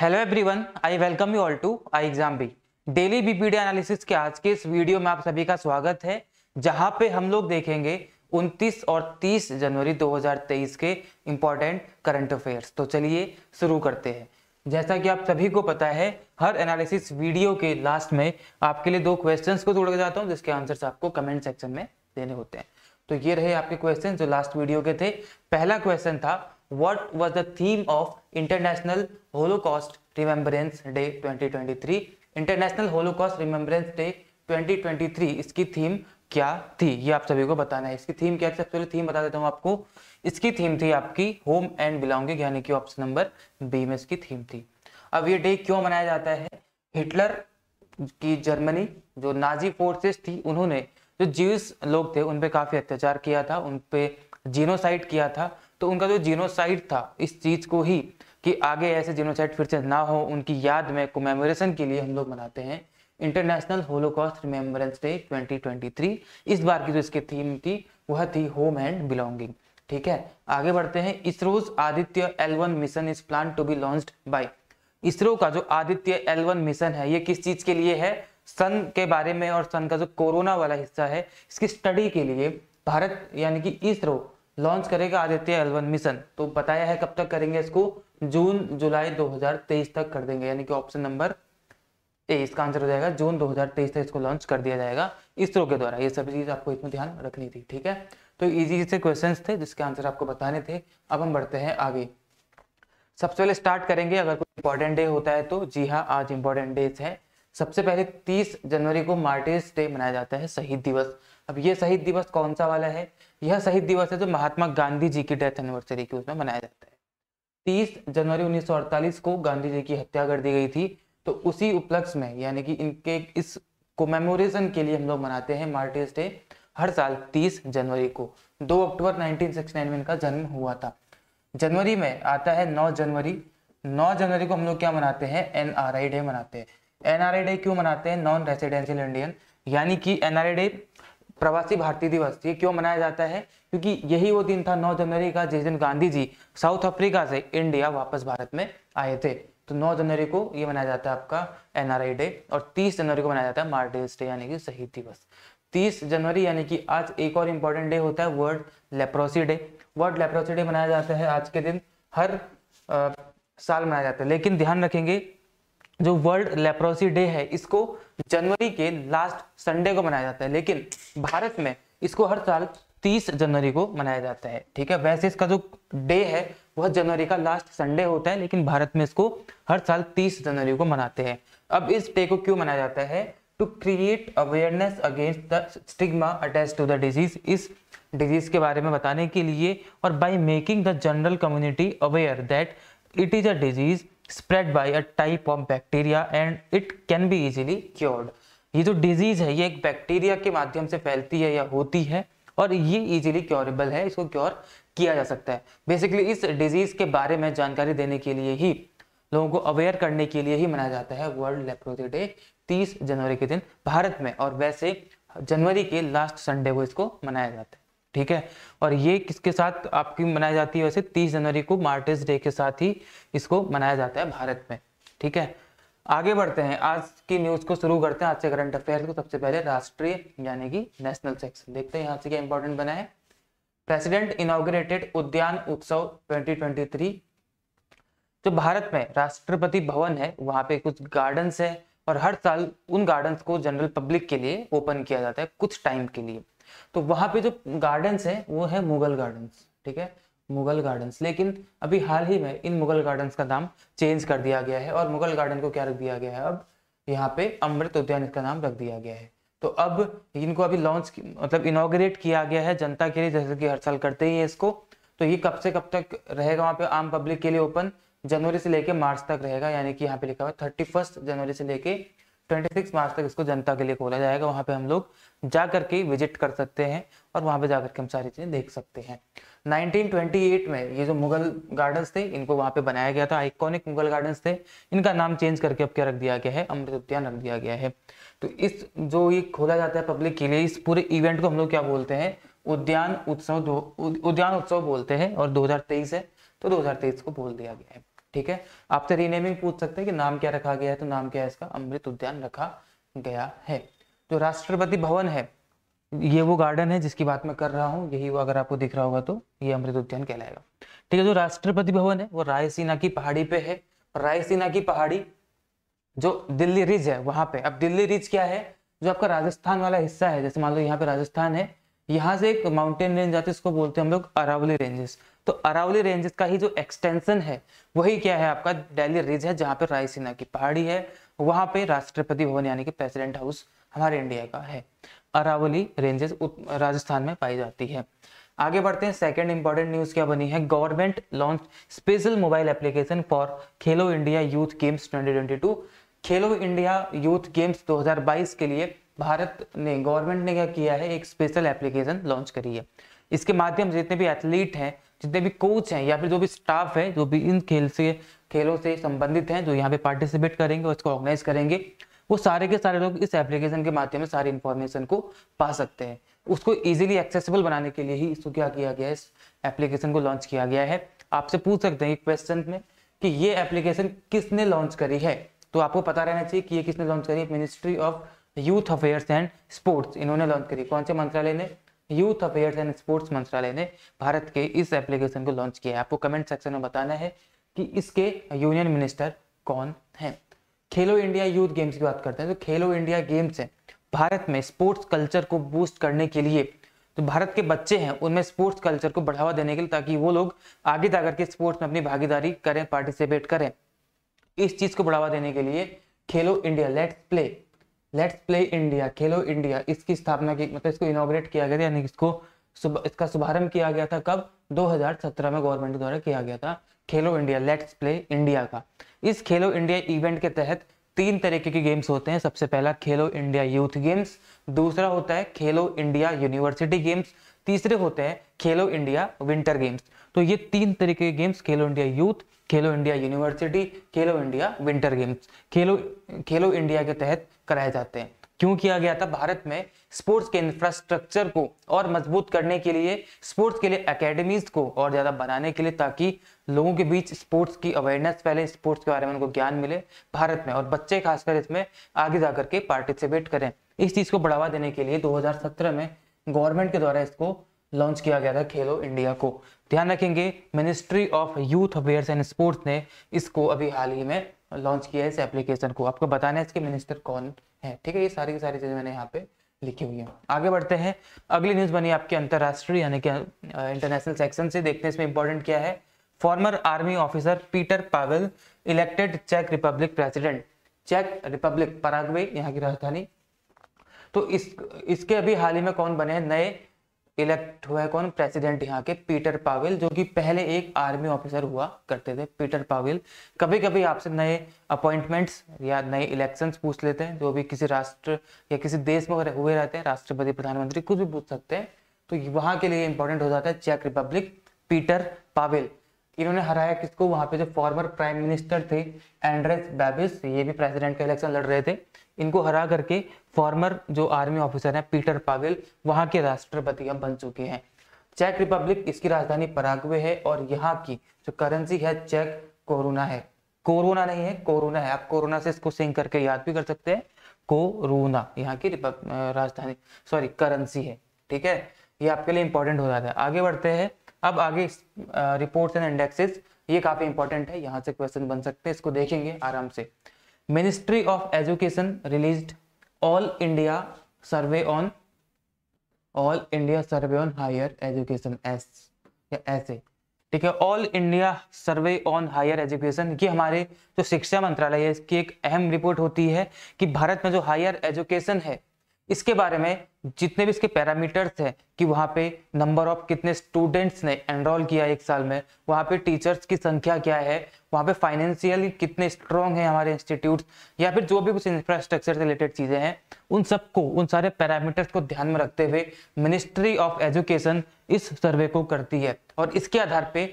hello everyone I welcome you all to I exam B daily BPD analysis के आज के इस video में आप सभी का स्वागत है जहां पे हम लोग देखेंगे 29 और 30 जनवरी 2023 के इम्पॉर्टेंट करंट अफेयर्स तो चलिए शुरू करते हैं जैसा कि आप सभी को पता है हर एनालिसिस वीडियो के लास्ट में आपके लिए दो क्वेश्चन को जोड़ के जाता हूँ जिसके आंसर आपको कमेंट सेक्शन में देने होते हैं तो ये रहे आपके क्वेश्चन जो लास्ट वीडियो के थे पहला क्वेश्चन था what was the theme of International Holocaust Remembrance Day 2023 International Holocaust Remembrance Day 2023 इसकी थीम क्या थी ये आप सभी को बताना है इसकी थीम क्या थी सबसे थीम बता देता हूँ आपको इसकी थीम थी आपकी होम एंड बिलोंगिंग यानी कि ऑप्शन नंबर बी में इसकी थीम थी अब ये डे क्यों मनाया जाता है हिटलर की जर्मनी जो नाजी फोर्सेस थी उन्होंने जो जीविस लोग थे उन पे काफ़ी अत्याचार किया था उन पे जीनोसाइड किया था तो उनका जो जीनोसाइड था इस चीज को ही कि आगे ऐसे जीनोसाइड फिर से ना हो उनकी याद में कोमेमोरेशन के लिए हम लोग मनाते हैं इंटरनेशनल होलोकॉस्ट रिमेम्बरेंस डे 2023 इस बार की जो इसकी थीम थी वह थी होम एंड बिलोंगिंग ठीक है आगे बढ़ते हैं ISRO's Aditya L one mission is plan to be launch by ISRO का जो आदित्य एलवन मिशन है ये किस चीज के लिए है सन के बारे में और सन का जो कोरोना वाला हिस्सा है इसकी स्टडी के लिए भारत यानी कि इसरो लॉन्च करेगा आदित्य एलवन मिशन तो बताया है कब तक करेंगे इसको जून जुलाई 2023 तक कर देंगे यानी कि ऑप्शन नंबर ए इसका आंसर हो जाएगा जून 2023 तक इसको लॉन्च कर दिया जाएगा इसरो के द्वारा ये सभी चीज आपको इसमें ध्यान रखनी थी ठीक है तो इजी से क्वेश्चंस थे जिसके आंसर आपको बताने थे अब हम बढ़ते हैं आगे सबसे पहले स्टार्ट करेंगे अगर कोई इंपॉर्टेंट डे होता है तो जी हाँ आज इंपॉर्टेंट डेज है सबसे पहले तीस जनवरी को मार्टिस डे मनाया जाता है शहीद दिवस अब ये शहीद दिवस कौन सा वाला है यह शहीद दिवस है जो महात्मा गांधी जी की डेथ एनिवर्सरी के उसमें मनाया जाता है तीस जनवरी 1948 को गांधी जी की हत्या कर दी गई थी तो उसी उपलक्ष्य में यानी कि इनके इस कोमेमोरेशन के लिए हम लोग मनाते हैं मार्टिस डे हर साल 30 जनवरी को 2 अक्टूबर 1969 में इनका जन्म हुआ था जनवरी में आता है 9 जनवरी 9 जनवरी को हम लोग क्या मनाते हैं एनआरआई डे मनाते हैं एनआरआई डे क्यों मनाते हैं नॉन रेसिडेंशियल इंडियन यानी कि एनआरआई डे प्रवासी भारतीय दिवस ये क्यों मनाया जाता है क्योंकि यही वो दिन था 9 जनवरी का जिस दिन गांधी जी साउथ अफ्रीका से इंडिया वापस भारत में आए थे तो 9 जनवरी को ये मनाया जाता है आपका एनआरआई डे और 30 जनवरी को मनाया जाता है मार्टिस डे यानी कि शहीद दिवस 30 जनवरी यानी कि आज एक और इम्पोर्टेंट डे होता है World Leprosy Day World Leprosy Day मनाया जाता है आज के दिन हर आ, साल मनाया जाता है लेकिन ध्यान रखेंगे जो वर्ल्ड लेप्रोसी डे है इसको जनवरी के लास्ट संडे को मनाया जाता है लेकिन भारत में इसको हर साल 30 जनवरी को मनाया जाता है ठीक है वैसे इसका जो डे है वह जनवरी का लास्ट संडे होता है लेकिन भारत में इसको हर साल 30 जनवरी को मनाते हैं अब इस डे को क्यों मनाया जाता है to create awareness against the stigma attach to the disease इस डिजीज के बारे में बताने के लिए और by making the general community aware that it is a disease spread by a type of bacteria and it can be easily cured ये जो डिजीज है ये एक बैक्टीरिया के माध्यम से फैलती है या होती है और ये इजीली क्योरेबल है इसको क्योर किया जा सकता है बेसिकली इस डिजीज के बारे में जानकारी देने के लिए ही लोगों को अवेयर करने के लिए ही मनाया जाता है वर्ल्ड लेप्रोजी डे 30 जनवरी के दिन भारत में और वैसे जनवरी के लास्ट संडे को इसको मनाया जाता है ठीक है और ये किसके साथ आपकी मनाई जाती है वैसे तीस जनवरी को मार्टिस डे के साथ ही इसको मनाया जाता है भारत में ठीक है आगे बढ़ते हैं आज की न्यूज को शुरू करते हैं आज से करंट अफेयर को सबसे पहले राष्ट्रीय यानी कि नेशनल सेक्शन देखते हैं यहाँ से क्या इंपॉर्टेंट बना है प्रेसिडेंट इनोग्रेटेड उद्यान उत्सव 2023 जो भारत में राष्ट्रपति भवन है वहां पे कुछ गार्डन्स है और हर साल उन गार्डन्स को जनरल पब्लिक के लिए ओपन किया जाता है कुछ टाइम के लिए तो वहां पे जो गार्डन्स है वो है मुगल गार्डन्स ठीक है मुगल गार्डन्स लेकिन अभी हाल ही में इन मुगल गार्डन्स का नाम चेंज कर दिया गया है और मुगल गार्डन को क्या रख दिया गया है अब यहाँ पे अमृत उद्यान इसका नाम रख दिया गया है तो अब इनको अभी लॉन्च मतलब इनोग्रेट किया गया है जनता के लिए जैसे कि हर साल करते ही है इसको तो ये कब से कब तक रहेगा वहाँ पे आम पब्लिक के लिए ओपन जनवरी से लेके मार्च तक रहेगा यानी कि यहाँ पे लिखा हुआ है थर्टी फर्स्ट जनवरी से लेके 26 मार्च तक इसको जनता के लिए खोला जाएगा वहां पे हम लोग जा करके विजिट कर सकते हैं और वहां पे जा करके हम सारी चीजें देख सकते हैं 1928 में ये जो मुगल गार्डन्स थे इनको वहां पे बनाया गया था आइकॉनिक मुगल गार्डन्स थे इनका नाम चेंज करके अब क्या रख दिया गया है अमृत उद्यान रख दिया गया है तो इस जो ये खोला जाता है पब्लिक के लिए इस पूरे इवेंट को हम लोग क्या बोलते हैं उद्यान उत्सव उद्यान उत्सव बोलते हैं और दो है तो दो को बोल दिया गया है ठीक है आपसे रीनेमिंग तो पूछ सकते हैं कि नाम क्या रखा गया है तो नाम क्या है इसका अमृत उद्यान रखा गया है जो राष्ट्रपति भवन है ये वो गार्डन है जिसकी बात मैं कर रहा हूँ यही वो अगर आपको दिख रहा होगा तो ये अमृत उद्यान कहलाएगा ठीक है जो राष्ट्रपति भवन है वो रायसीना की पहाड़ी पे है रायसीना की पहाड़ी जो दिल्ली रिज है वहां पे अब दिल्ली रिज क्या है जो आपका राजस्थान वाला हिस्सा है जैसे मान लो यहाँ पे राजस्थान है यहाँ से एक माउंटेन रेंज आती है इसको बोलते हैं हम लोग अरावली रेंजेस तो अरावली रेंजेस का ही जो एक्सटेंशन है वही क्या है आपका डेली रिज है जहाँ पे रायसेना की पहाड़ी है वहाँ पे राष्ट्रपति भवन यानी कि प्रेसिडेंट हाउस हमारे इंडिया का है अरावली रेंजेस राजस्थान में पाई जाती है आगे बढ़ते हैं सेकेंड इंपॉर्टेंट न्यूज क्या बनी है government launch special mobile application for Khelo India Youth Games twenty Khelo India Youth Games 2022 के लिए भारत ने गवर्नमेंट ने क्या किया है एक स्पेशल एप्लीकेशन लॉन्च करी है इसके माध्यम से जितने भी एथलीट हैं जितने भी कोच हैं या फिर जो भी स्टाफ है जो भी इन खेल से खेलों से संबंधित हैं जो यहाँ पे पार्टिसिपेट करेंगे और इसको ऑर्गेनाइज करेंगे वो सारे के सारे लोग इस एप्लीकेशन के माध्यम से सारी इन्फॉर्मेशन को पा सकते हैं उसको इजीली एक्सेसिबल बनाने के लिए ही इसको क्या किया गया है इस एप्लीकेशन को लॉन्च किया गया है आपसे पूछ सकते हैं क्वेश्चन में कि ये एप्लीकेशन किसने लॉन्च करी है तो आपको पता रहना चाहिए कि ये किसने लॉन्च करी है Ministry of Youth Affairs and Sports इन्होंने लॉन्च करी कौन से मंत्रालय ने यूथ अफेयर्स एंड स्पोर्ट्स मंत्रालय ने भारत के इस एप्लीकेशन को लॉन्च किया है आपको कमेंट सेक्शन में बताना है कि इसके यूनियन मिनिस्टर कौन हैं खेलो इंडिया यूथ गेम्स की बात करते हैं तो खेलो इंडिया गेम्स है भारत में स्पोर्ट्स कल्चर को बूस्ट करने के लिए तो भारत के बच्चे हैं उनमें स्पोर्ट्स कल्चर को बढ़ावा देने के लिए ताकि वो लोग आगे जाकर के स्पोर्ट्स में अपनी भागीदारी करें पार्टिसिपेट करें इस चीज को बढ़ावा देने के लिए Khelo India let's play let's play India Khelo India इसकी स्थापना की मतलब इसको इनोग्रेट किया गया था यानी इसको सुब, इसका शुभारंभ किया गया था कब 2017 में गवर्नमेंट द्वारा किया गया था खेलो इंडिया लेट्स प्ले इंडिया का इस खेलो इंडिया इवेंट के तहत तीन तरीके के गेम्स होते हैं सबसे पहला खेलो इंडिया यूथ गेम्स दूसरा होता है खेलो इंडिया यूनिवर्सिटी गेम्स तीसरे होते हैं खेलो इंडिया विंटर गेम्स तो ये तीन तरीके के games Khelo India Youth Khelo India University Khelo India Winter Games Khelo Khelo India के तहत कराए जाते हैं क्यों किया गया था भारत में स्पोर्ट्स के इंफ्रास्ट्रक्चर को और मजबूत करने के लिए स्पोर्ट्स के लिए एकेडमीज को और ज़्यादा बनाने के लिए ताकि लोगों के बीच स्पोर्ट्स की अवेयरनेस फैले स्पोर्ट्स के बारे में उनको ज्ञान मिले भारत में और बच्चे खासकर इसमें आगे जा करके पार्टिसिपेट करें इस चीज़ को बढ़ावा देने के लिए दो में गवर्नमेंट के द्वारा इसको लॉन्च किया गया था खेलो इंडिया को ध्यान रखेंगे Ministry of Youth Affairs and Sports ने इसको अभी हाल ही में लॉन्च किया है इस एप्लीकेशन को आपको बताना है इसके मिनिस्टर कौन है ठीक है ये सारी की सारी चीज़ें मैंने यहाँ पे लिखी हुई है आगे बढ़ते हैं अगली न्यूज़ बनी आपके अंतर्राष्ट्रीय यानी कि इंटरनेशनल सेक्शन से देखते हैं इसमें इंपॉर्टेंट क्या है farmer army officer Peter Pavel elected check Republic president check Republic Paraguay यहाँ की राजधानी तो इस इसके अभी हाल ही में कौन बने हैं नए इलेक्ट हुआ है कौन प्रेसिडेंट यहाँ के पीटर पावेल जो कि पहले एक आर्मी ऑफिसर हुआ करते थे पीटर पावेल कभी कभी आपसे नए अपॉइंटमेंट्स या नए इलेक्शंस पूछ लेते हैं जो भी किसी राष्ट्र या किसी देश में हुए रहते हैं राष्ट्रपति प्रधानमंत्री कुछ भी पूछ सकते हैं तो वहाँ के लिए इंपॉर्टेंट हो जाता है चेक रिपब्लिक पीटर पावेल इन्होंने हराया किसको वहाँ पे जो फॉर्मर प्राइम मिनिस्टर थे एंड्रेस बैबिस ये भी प्रेसिडेंट का इलेक्शन लड़ रहे थे इनको हरा करके फॉर्मर जो आर्मी ऑफिसर है पीटर पागल वहां के राष्ट्रपति अब बन चुके हैं चेक रिपब्लिक इसकी राजधानी पराग्वे है और यहाँ की जो करेंसी है चेक कोरोना है कोरोना नहीं है कोरोना है आप कोरोना से इसको सिंग करके याद भी कर सकते हैं कोरोना यहाँ की राजधानी सॉरी करेंसी है ठीक है ये आपके लिए इंपॉर्टेंट हो जाता है आगे बढ़ते हैं अब आगे रिपोर्ट्स एंड इंडेक्सेस ये काफी इंपॉर्टेंट है यहाँ से क्वेश्चन बन सकते हैं इसको देखेंगे आराम से Ministry of Education release All India Survey on All India Survey on Higher Education S या ऐसे ठीक है All India Survey on Higher Education की हमारे जो शिक्षा मंत्रालय है इसकी एक अहम रिपोर्ट होती है कि भारत में जो हायर एजुकेशन है इसके बारे में जितने भी इसके पैरामीटर्स हैं कि वहाँ पे नंबर ऑफ कितने स्टूडेंट्स ने एनरोल किया एक साल में वहाँ पे टीचर्स की संख्या क्या है वहाँ पे फाइनेंशियली कितने स्ट्रॉन्ग हैं हमारे इंस्टीट्यूट या फिर जो भी कुछ इंफ्रास्ट्रक्चर से रिलेटेड चीज़ें हैं उन सबको उन सारे पैरामीटर्स को ध्यान में रखते हुए मिनिस्ट्री ऑफ एजुकेशन इस सर्वे को करती है और इसके आधार पे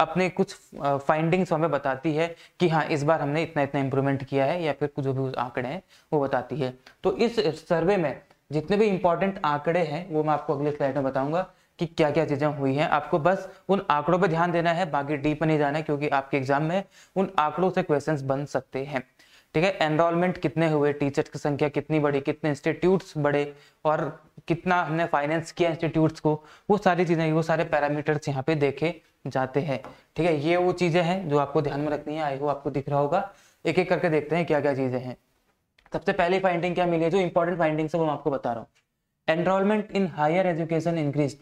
अपने कुछ फाइंडिंग्स हमें बताती है कि हाँ इस बार हमने इतना इतना इम्प्रूवमेंट किया है या फिर कुछ भी आंकड़े हैं वो बताती है तो इस सर्वे में जितने भी इम्पोर्टेंट आंकड़े हैं वो मैं आपको अगले स्लाइड में बताऊंगा कि क्या क्या चीज़ें हुई हैं आपको बस उन आंकड़ों पर ध्यान देना है बाकी डीप नहीं जाना है क्योंकि आपके एग्जाम में उन आंकड़ों से क्वेश्चन बन सकते हैं ठीक है एनरोलमेंट कितने हुए टीचर्स की संख्या कितनी बढ़ी कितने इंस्टीट्यूट्स बढ़े और कितना हमने फाइनेंस किया इंस्टीट्यूट्स को वो सारी चीज़ें वो सारे पैरामीटर्स यहाँ पे देखे जाते हैं ठीक है ये वो चीज़ें हैं जो आपको ध्यान में रखनी है आई हो आपको दिख रहा होगा एक एक करके देखते हैं क्या क्या चीज़ें हैं सबसे पहली फाइंडिंग क्या मिली है जो इंपॉर्टेंट फाइंडिंग्स है वो मैं आपको बता रहा हूँ enrolment in higher education increase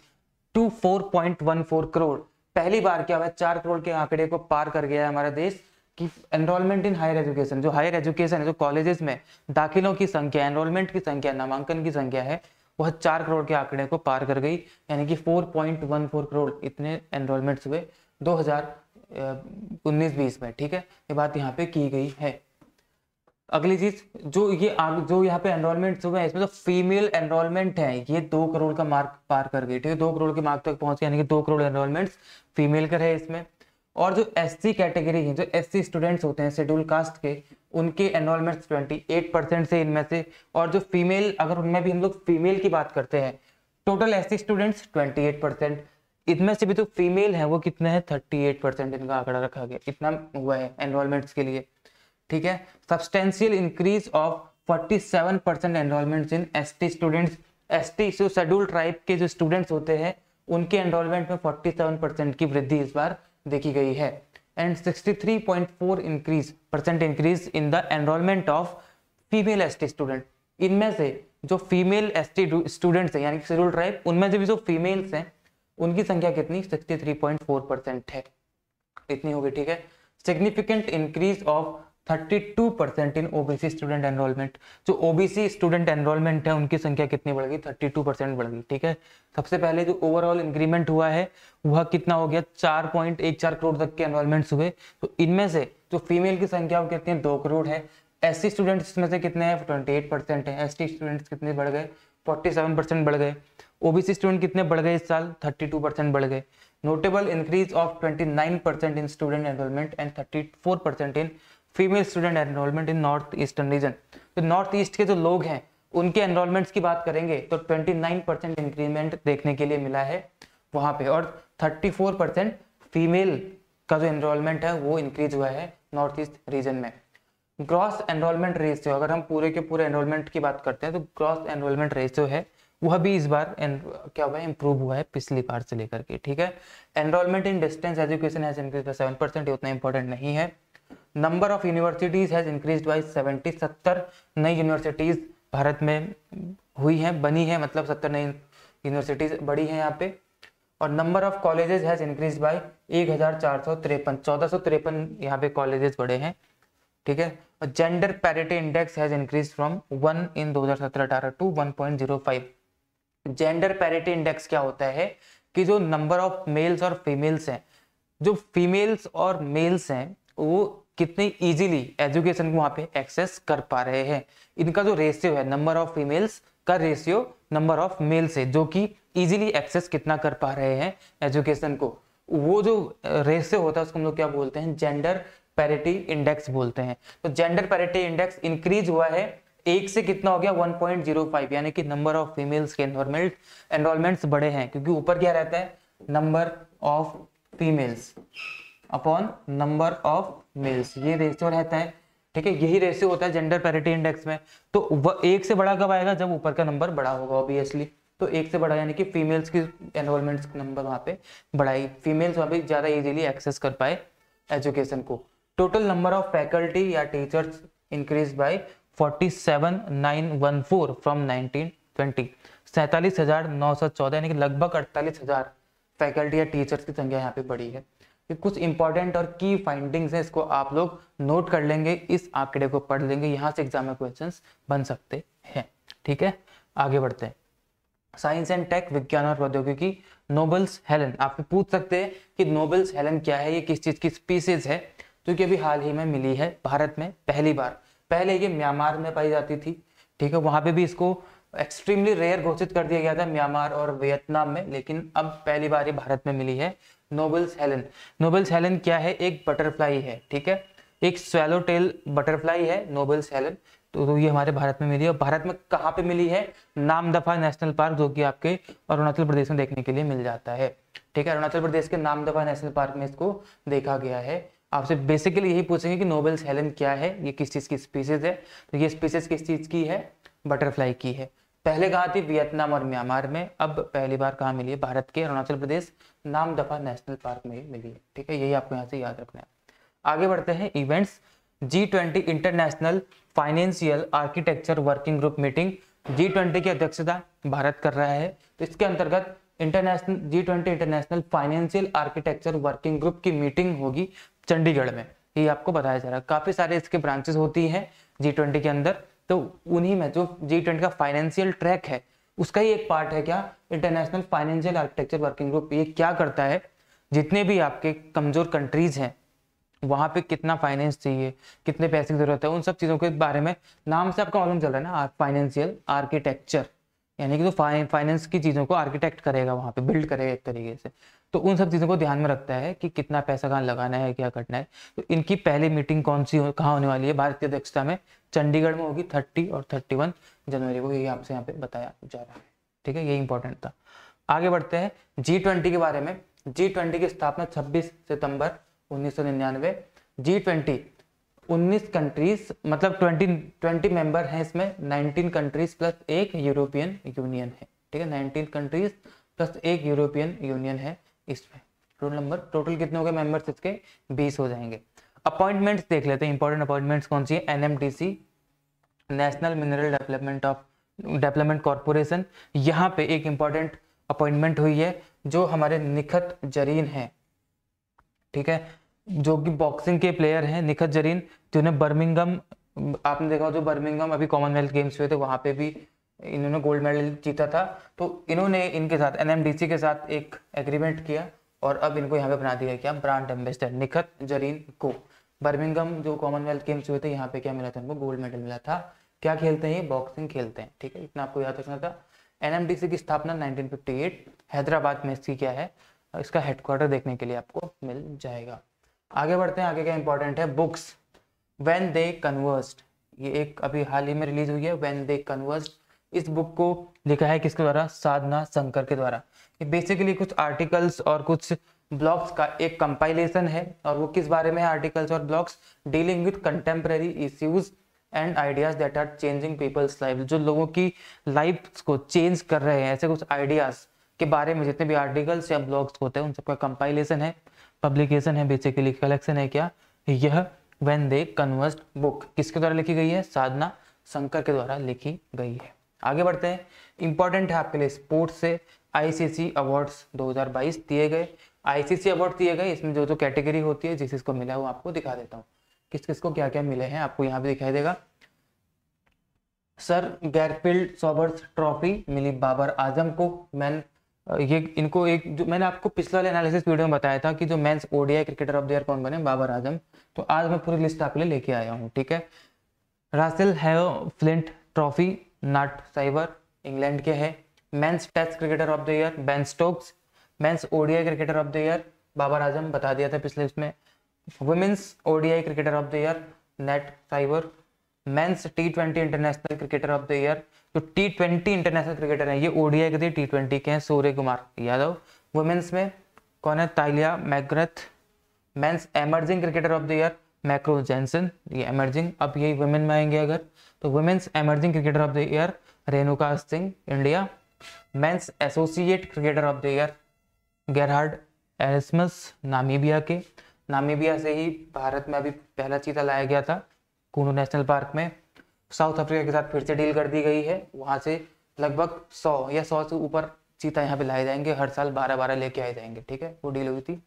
to four point one four crore पहली बार क्या हुआ चार करोड़ के आंकड़े को पार कर गया है हमारा देश कि एनरोलमेंट इन हायर एजुकेशन जो हायर एजुकेशन है जो कॉलेजेस में दाखिलों की संख्या एनरोलमेंट की संख्या नामांकन की संख्या है वह चार करोड़ के आंकड़े को पार कर गई यानी कि 4.14 करोड़ इतने एनरोलमेंट्स हुए 2019-20 में ठीक है ये बात यहाँ पे की गई है अगली चीज जो ये आग, जो यहाँ पे एनरोलमेंट हुए इसमें तो फीमेल एनरोलमेंट है ये दो करोड़ का मार्क पार कर गई ठीक है दो करोड़ के मार्क तक तो पहुंच गया दो करोड़ एनरोलमेंट फीमेल का है इसमें और जो एस कैटेगरी है जो एस स्टूडेंट्स होते हैं शेड्यूल कास्ट के उनके एनरोलमेंट्स ट्वेंटी एट परसेंट से इनमें से और जो फीमेल अगर उनमें भी हम लोग फीमेल की बात करते हैं total S students twenty eight percent इनमें से भी जो तो फीमेल है वो कितना है थर्टी एट परसेंट इनका आंकड़ा रखा गया इतना हुआ है एनरोलमेंट्स के लिए ठीक है substantial increase of 47 percent enrolment in S T students S T scheduled tribe के जो स्टूडेंट्स होते हैं उनके एनरोलमेंट में 47 परसेंट की वृद्धि इस बार देखी गई है and 63.4 increase percent increase in the enrolment of female T student इनमें से जो फीमेल एस स्टूडेंट्स हैं यानी कि शेड्यूल ट्राइब उनमें से भी जो फीमेल्स हैं उनकी संख्या कितनी फोर परसेंट है इतनी होगी ठीक है significant increase of 32 percent in OBC student enrolment जो ओबीसी स्टूडेंट एनरोलमेंट है उनकी संख्या कितनी बढ़ गई 32 परसेंट बढ़ गई ठीक है सबसे पहले जो ओवरऑल इंक्रीमेंट हुआ है वह कितना हो गया चार पॉइंट एक चार करोड़ तक के एनरोलमेंट्स हुए तो इनमें से जो फीमेल की संख्या वो कितनी दो करोड़ है एस सी स्टूडेंट्स में से कितने हैं ट्वेंटी एट परसेंट है एस टी स्टूडेंट्स कितने बढ़ गए फोर्टी सेवन परसेंट बढ़ गए ओबीसी स्टूडेंट कितने बढ़ गए इस साल थर्टी टू परसेंट बढ़ गए notable increase of twenty nine percent in student enrolment and thirty four percent in female student enrolment in north eastern region तो नॉर्थ ईस्ट के जो लोग हैं उनके एनरोलमेंट्स की बात करेंगे तो 29 परसेंट इंक्रीमेंट देखने के लिए मिला है वहाँ पे और 34 परसेंट फीमेल का जो एनरोलमेंट है वो इंक्रीज हुआ है नॉर्थ ईस्ट रीजन में ग्रॉस एनरोलमेंट रेशियो अगर हम पूरे के पूरे एनरोलमेंट की बात करते हैं तो ग्रॉस एनरोलमेंट रेशियो है वह भी इस बार क्या हुआ है इंप्रूव हुआ है पिछली बार से लेकर के ठीक है एनरोलमेंट इन डिस्टेंस एजुकेशन है इंक्रीज सेवन परसेंट उतना इंपॉर्टेंट नहीं है number of universities has increase by 70 70 नई यूनिवर्सिटीज़ भारत में हुई हैं बनी है मतलब 70 नई यूनिवर्सिटीज़ बड़ी हैं यहाँ पे और number of colleges has increase by एक हज़ार चार सौ तिरपन चौदह सौ तिरपन यहाँ पे कॉलेजेस बढ़े हैं ठीक है और gender parity index has increase from one in दो हज़ार सत्रह अठारह to one point zero five gender parity index क्या होता है कि जो नंबर ऑफ मेल्स और फीमेल्स हैं जो फीमेल्स और मेल्स हैं वो कितने इजीली एजुकेशन को वहां पे एक्सेस कर पा रहे हैं इनका जो रेशियो है नंबर ऑफ फीमेल्स का रेशियो नंबर ऑफ मेल से जो कि इजीली एक्सेस कितना कर पा रहे हैं एजुकेशन को वो जो रेशियो होता है उसको हम लोग क्या बोलते हैं जेंडर पैरिटी इंडेक्स बोलते हैं तो जेंडर पैरिटी इंडेक्स इंक्रीज हुआ है एक से कितना हो गया 1.05 यानी कि नंबर ऑफ फीमेल्स के एनरोलमेंट एनरोलमेंट्स बढ़े हैं क्योंकि ऊपर क्या रहता है number of females upon number of mails ये रेशियो रहता है ठीक है यही रेशियो होता है जेंडर पैरिटी इंडेक्स में तो वह एक से बड़ा कब आएगा जब ऊपर का नंबर बड़ा होगा ऑब्वियसली तो एक से बड़ा यानी कि फीमेल्स की एनरोलमेंट नंबर वहाँ पे बढ़ाई फीमेल्स वहाँ पे ज़्यादा इजीली एक्सेस कर पाए एजुकेशन को टोटल नंबर ऑफ फैकल्टी या teachers increase by forty seven nine one four from nineteen twenty सैंतालीस हज़ार नौ सौ चौदह यानी कि लगभग अड़तालीस हज़ार फैकल्टी या टीचर्स की संख्या यहाँ पे बढ़ी है कि कुछ इंपॉर्टेंट और की फाइंडिंग्स हैं इसको आप लोग नोट कर लेंगे इस आंकड़े को पढ़ लेंगे यहाँ से एग्जाम में क्वेश्चन बन सकते हैं ठीक है आगे बढ़ते हैं साइंस एंड टेक विज्ञान और प्रौद्योगिकी नोबल्स हेलन आप पूछ सकते हैं कि नोबल्स हेलन क्या है ये किस चीज़ की स्पीसीज है जो तो कि अभी हाल ही में मिली है भारत में पहली बार पहले ये म्यांमार में पाई जाती थी ठीक है वहाँ पे भी इसको एक्सट्रीमली रेयर घोषित कर दिया गया था म्यांमार और वियतनाम में लेकिन अब पहली बार ये भारत में मिली है नोबल्स हेलन नोबल्स हेलन क्या है एक बटरफ्लाई है ठीक है एक स्वेलो टेल बटरफ्लाई है नोबल्स तो, हेलन तो ये हमारे भारत में मिली है और भारत में कहाँ पे मिली है नामदफा नेशनल पार्क जो कि आपके अरुणाचल प्रदेश में देखने के लिए मिल जाता है ठीक है अरुणाचल प्रदेश के नामदफा नेशनल पार्क में इसको देखा गया है आपसे बेसिकली यही पूछेंगे कि नोबल्स हेलन क्या है ये किस चीज़ की स्पीसीज है तो ये स्पीसीज किस चीज़ की है बटरफ्लाई की है पहले कहा थी वियतनाम और म्यांमार में अब पहली बार कहा मिली है भारत के अरुणाचल प्रदेश नाम दफा नेशनल पार्क में मिली है ठीक है यही आपको यहाँ से याद रखना है आगे बढ़ते हैं events G twenty international financial architecture working group meeting G twenty की अध्यक्षता भारत कर रहा है तो इसके अंतर्गत international G twenty international financial architecture working group की मीटिंग होगी चंडीगढ़ में ये आपको बताया जा रहा है काफी सारे इसके ब्रांचेस होती हैं जी ट्वेंटी के अंदर तो उन्हीं में जो जी ट्वेंटी का फाइनेंशियल ट्रैक है उसका ही एक पार्ट है क्या international financial architecture working group ये क्या करता है जितने भी आपके कमजोर कंट्रीज हैं वहां पे कितना फाइनेंस चाहिए कितने पैसे की जरूरत है उन सब चीज़ों के बारे में नाम से आपका मालूम चल रहा है ना फाइनेंशियल आर्किटेक्चर यानी कि जो तो फाइनेंस की चीज़ों को आर्किटेक्ट करेगा वहाँ पे बिल्ड करेगा एक तरीके से तो उन सब चीज़ों को ध्यान में रखता है कि कितना पैसा कहाँ लगाना है क्या करना है तो इनकी पहली मीटिंग कौन सी हो, कहाँ होने वाली है भारतीय अध्यक्षता में चंडीगढ़ में होगी थर्टी और थर्टी जनवरी को यही आपसे यहाँ पे बताया जा रहा है ठीक है ये इंपॉर्टेंट था आगे बढ़ते हैं जी के बारे में जी की स्थापना छब्बीस सितंबर उन्नीस सौ निन्यानवे जी ट्वेंटी 19 कंट्रीज मतलब 20 20 मेंबर हैं इसमें 19 कंट्रीज प्लस एक यूरोपियन यूनियन है ठीक है 19 कंट्रीज प्लस एक यूरोपियन यूनियन है इसमें टोटल नंबर टोटल कितने हो गए मेंबर्स इसके 20 हो जाएंगे अपॉइंटमेंट्स देख लेते हैं इंपॉर्टेंट अपॉइंटमेंट्स कौन सी है N national mineral development of development corporation यहाँ पे एक इंपॉर्टेंट अपॉइंटमेंट हुई है जो हमारे निखत जरीन है ठीक है जो कि बॉक्सिंग के प्लेयर हैं निखत जरीन जिन्होंने बर्मिंगम आपने देखा जो बर्मिंगम अभी कॉमनवेल्थ गेम्स हुए थे वहाँ पे भी इन्होंने गोल्ड मेडल जीता था तो इन्होंने इनके साथ एनएमडीसी के साथ एक एग्रीमेंट किया और अब इनको यहाँ पे बना दिया क्या ब्रांड एम्बेसडर निखत जरीन को बर्मिंगम जो कॉमनवेल्थ गेम्स हुए थे यहाँ पे क्या मिला था इनको गोल्ड मेडल मिला था क्या खेलते हैं बॉक्सिंग खेलते हैं ठीक है इतना आपको याद रखना था एनएमडीसी की स्थापना 1958 हैदराबाद में इसकी क्या है इसका हेडक्वार्टर देखने के लिए आपको मिल जाएगा आगे बढ़ते हैं आगे क्या इंपॉर्टेंट है बुक्स वेन दे कन्वर्स्ड ये एक अभी हाल ही में रिलीज हुई है वेन दे कन्वर्स्ड इस बुक को लिखा है किसके द्वारा साधना शंकर के द्वारा ये बेसिकली कुछ आर्टिकल्स और कुछ ब्लॉग्स का एक कंपाइलेशन है और वो किस बारे में है आर्टिकल्स और blogs dealing with contemporary issues and ideas that are changing people's life जो लोगों की लाइफ को चेंज कर रहे हैं ऐसे कुछ आइडियाज के बारे में जितने भी आर्टिकल्स या ब्लॉग्स होते हैं उन सबका कंपाइलेशन है पब्लिकेशन है बेसिकली कलेक्शन है क्या यह वेन दे कन्वर्स्ड बुक किसके द्वारा लिखी गई है साधना शंकर के द्वारा लिखी गई है आगे बढ़ते हैं इंपॉर्टेंट है आपके लिए स्पोर्ट्स से आईसीसी अवार्ड्स 2022 दिए गए आईसीसी अवार्ड दिए गए इसमें जो जो कैटेगरी होती है जिस इसको मिला वो आपको दिखा देता हूँ किस किस को क्या क्या मिले हैं आपको यहाँ पे दिखाई देगा सर गैरफील्ड सॉबर्स ट्रॉफी मिली बाबर आजम को मैन ये इनको एक जो मैंने आपको पिछला वाले एनालिसिस वीडियो में बताया था कि जो men's ODI cricketer of the year कौन बने बाबर आजम तो आज मैं पूरी लिस्ट आपके लिए लेके आया हूँ ठीक है रासिल है Flint trophy Nat Sciver England के है men's test cricketer of the year Ben Stokes men's ODI cricketer of the year Babar Azam बता दिया था पिछले इसमें women's ODI cricketer of the year Nat Sciver men's T twenty international cricketer of the year जो T twenty international cricketer हैं ये ओडिया के थे टी ट्वेंटी के हैं सूर्य कुमार यादव वुमेन्स में कौन है Tahlia McGrath men's emerging cricketer of the year मैक्रो जैनसन ये एमर्जिंग अब यही वुमेन में आएंगे अगर तो women's emerging cricketer of the year Renuka Singh India men's associate cricketer of the year Gerhard Erasmus Namibia के नामीबिया से ही भारत में अभी पहला चीता लाया गया था कुनो नेशनल पार्क में साउथ अफ्रीका के साथ फिर से डील कर दी गई है वहाँ से लगभग सौ या सौ से ऊपर चीता यहाँ पे लाए जाएंगे हर साल बारह बारह लेके आए जाएंगे ठीक है वो डील हुई थी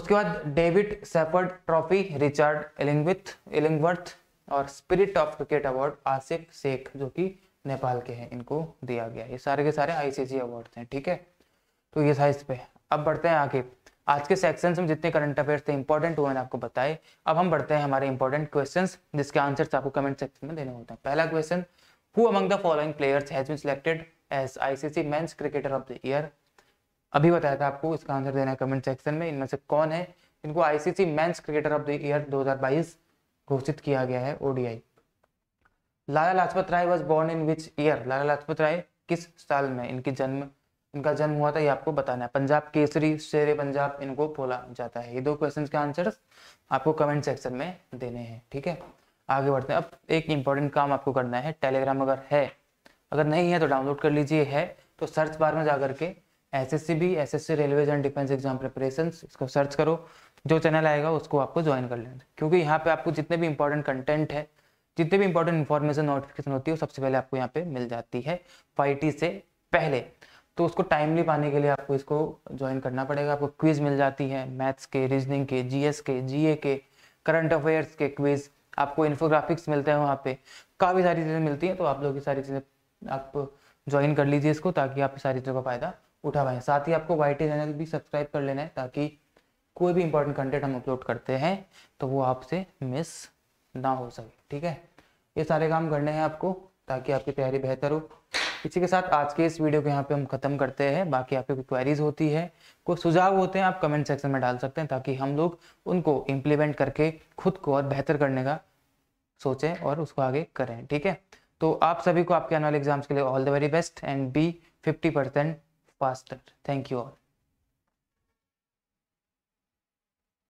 उसके बाद David Shepherd trophy Richard Illingworth Illingworth और spirit of cricket award Asif Sheikh जो कि नेपाल के हैं इनको दिया गया ये सारे के सारे आईसीसी अवार्ड्स हैं ठीक है तो ये साइज पे अब बढ़ते हैं आगे आज के सेक्शन में जितने करंट अफेयर्स थे इंपॉर्टेंट वो मैंने आपको बताए अब हम बढ़ते हैं हमारे इंपॉर्टेंट क्वेश्चन जिसके आंसर आपको कमेंट सेक्शन में देने होते हैं पहला question who among the following players has been selected as ICC men's cricketer of the year अभी बताया था आपको इसका आंसर देना है कमेंट सेक्शन में इनमें से कौन है इनको ICC men's cricketer of the year 2022 घोषित किया गया है ODI Lala Lajpat Rai was born in which year Lala Lajpat Rai किस साल में इनकी जन्म इनका जन्म हुआ था ये आपको बताना है पंजाब केसरी शेर पंजाब इनको बोला जाता है ये दो क्वेश्चन के आंसर आपको कमेंट सेक्शन में देने हैं ठीक है आगे बढ़ते हैं अब एक इंपॉर्टेंट काम आपको करना है टेलीग्राम अगर है अगर नहीं है तो डाउनलोड कर लीजिए है तो सर्च बार में जा करके S S C B S S C railway and defence exam preparation इसको सर्च करो जो चैनल आएगा उसको आपको ज्वाइन कर लेना क्योंकि यहाँ पे आपको जितने भी इंपॉर्टेंट कंटेंट है जितने भी इंपॉर्टेंट इन्फॉर्मेशन नोटिफिकेशन होती है वो सबसे पहले आपको यहाँ पे मिल जाती है फाइटी से पहले तो उसको टाइमली पाने के लिए आपको इसको ज्वाइन करना पड़ेगा आपको क्विज मिल जाती है मैथ्स के रीजनिंग के जीएस के जीए के करंट अफेयर्स के क्विज आपको इन्फोग्राफिक्स मिलते हैं वहाँ पे काफ़ी सारी चीज़ें मिलती हैं तो आप लोग ये सारी चीज़ें आप ज्वाइन कर लीजिए इसको ताकि आप सारी चीज़ों का फ़ायदा उठा पाएँ साथ ही आपको वाई चैनल भी सब्सक्राइब कर लेना है ताकि कोई भी इंपॉर्टेंट कंटेंट हम अपलोड करते हैं तो वो आपसे मिस ना हो सके ठीक है ये सारे काम करने हैं आपको ताकि आपकी तैयारी बेहतर हो इसी के साथ आज के इस वीडियो को यहाँ पे हम खत्म करते हैं बाकी आपके कोई क्वेरीज होती है कोई सुझाव होते हैं आप कमेंट सेक्शन में डाल सकते हैं ताकि हम लोग उनको इम्प्लीमेंट करके खुद को और बेहतर करने का सोचें और उसको आगे करें ठीक है तो आप सभी को आपके आने वाले एग्जाम्स के लिए all the very best and be fifty percent faster thank you all